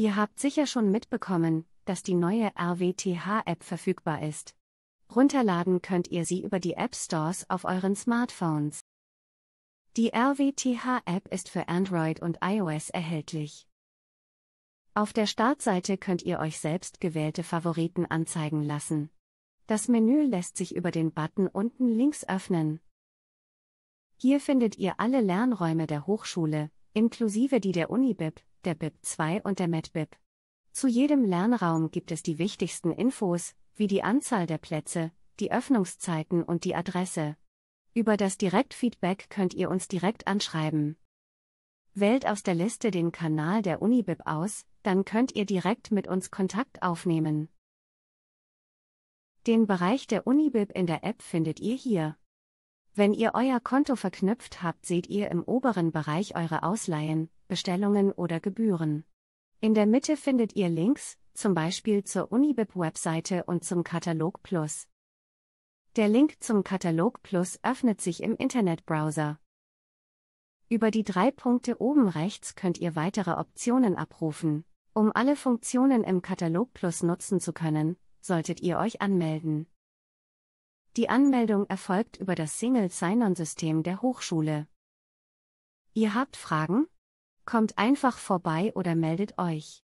Ihr habt sicher schon mitbekommen, dass die neue RWTH-App verfügbar ist. Runterladen könnt ihr sie über die App Stores auf euren Smartphones. Die RWTH-App ist für Android und iOS erhältlich. Auf der Startseite könnt ihr euch selbst gewählte Favoriten anzeigen lassen. Das Menü lässt sich über den Button unten links öffnen. Hier findet ihr alle Lernräume der Hochschule, inklusive die der Unibib, der BIP 2 und der MedBib. Zu jedem Lernraum gibt es die wichtigsten Infos, wie die Anzahl der Plätze, die Öffnungszeiten und die Adresse. Über das Direktfeedback könnt ihr uns direkt anschreiben. Wählt aus der Liste den Kanal der Unibib aus, dann könnt ihr direkt mit uns Kontakt aufnehmen. Den Bereich der Unibib in der App findet ihr hier. Wenn ihr euer Konto verknüpft habt, seht ihr im oberen Bereich eure Ausleihen, Bestellungen oder Gebühren. In der Mitte findet ihr Links, zum Beispiel zur Unibib-Webseite und zum Katalog Plus. Der Link zum Katalog Plus öffnet sich im Internetbrowser. Über die drei Punkte oben rechts könnt ihr weitere Optionen abrufen. Um alle Funktionen im Katalog Plus nutzen zu können, solltet ihr euch anmelden. Die Anmeldung erfolgt über das Single Sign-On-System der Hochschule. Ihr habt Fragen? Kommt einfach vorbei oder meldet euch.